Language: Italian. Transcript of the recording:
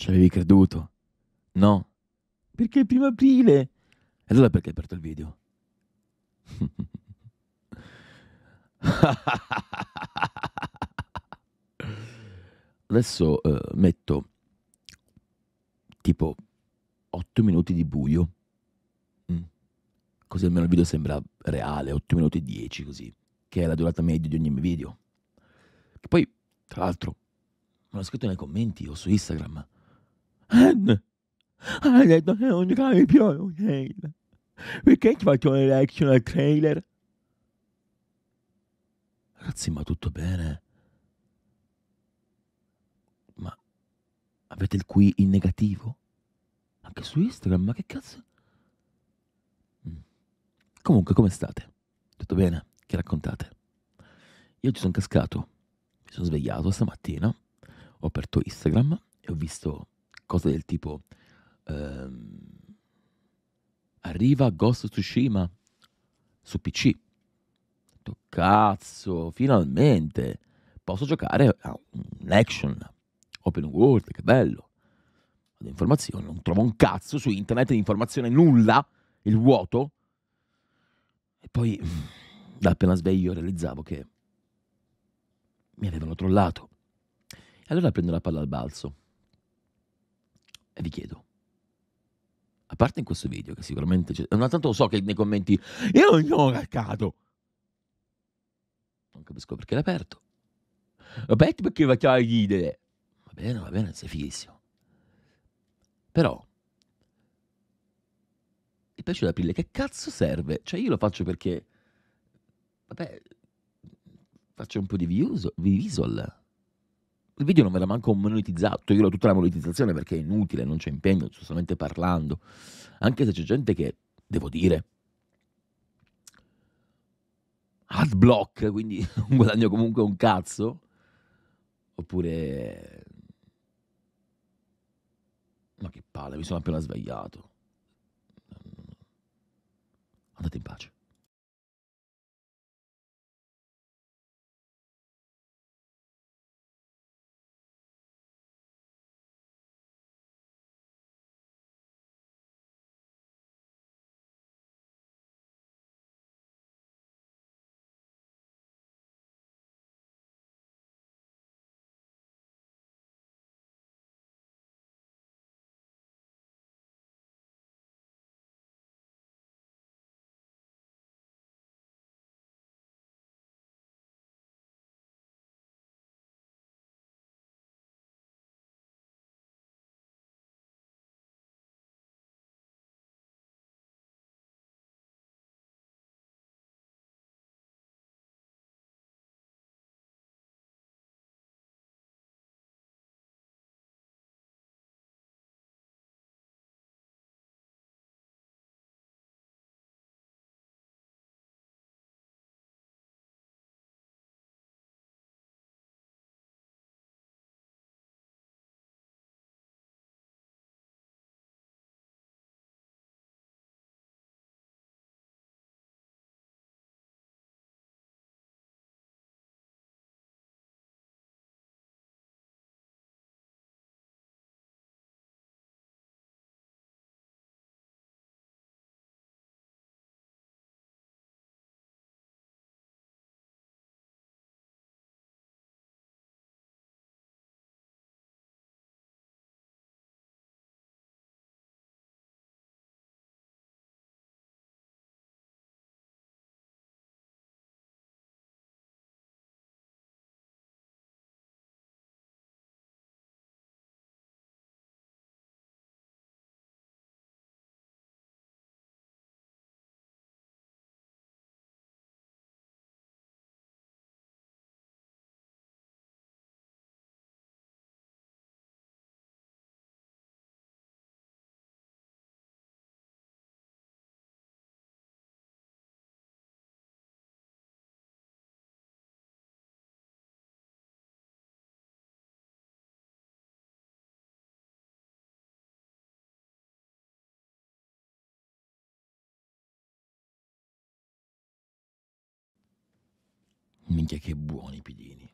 Ci avevi creduto? No. Perché è il primo aprile? E allora perché hai aperto il video? Adesso eh, metto tipo 8 minuti di buio. Mm. Così almeno il video sembra reale, 8 minuti e 10 così, che è la durata media di ogni video. Che poi, tra l'altro, me l'ho scritto nei commenti o su Instagram. Anne, eh, ha detto che non cavi più un trailer. Perché ti faccio una reaction al trailer? Ragazzi, ma tutto bene? Ma avete il qui in negativo? Anche su Instagram, ma che cazzo? Mm. Comunque, come state? Tutto bene? Che raccontate? Io ci sono cascato, mi sono svegliato stamattina, ho aperto Instagram e ho visto cose del tipo ehm, arriva Ghost of Tsushima su PC. Detto, Cazzo, finalmente posso giocare a un action open world, che bello. Ad informazione, non trovo un cazzo su internet di informazione, nulla, il vuoto. E poi, da appena sveglio, realizzavo che mi avevano trollato. E allora prendo la palla al balzo e vi chiedo, a parte in questo video che sicuramente c'è, ma tanto lo so che nei commenti io non ho caccato. Non capisco perché l'ha aperto. aperto perché facciamo ridere. Va bene, va bene, sei fighissimo. Però il pesce d'aprile che cazzo serve? Cioè io lo faccio perché vabbè faccio un po' di visual il video non me verrà manco monetizzato, io ho tutta la monetizzazione perché è inutile, non c'è impegno, sto solamente parlando, anche se c'è gente che, devo dire, block, quindi non guadagno comunque un cazzo, oppure... Ma che palle, mi sono appena svegliato. Minchia che buoni i pidini.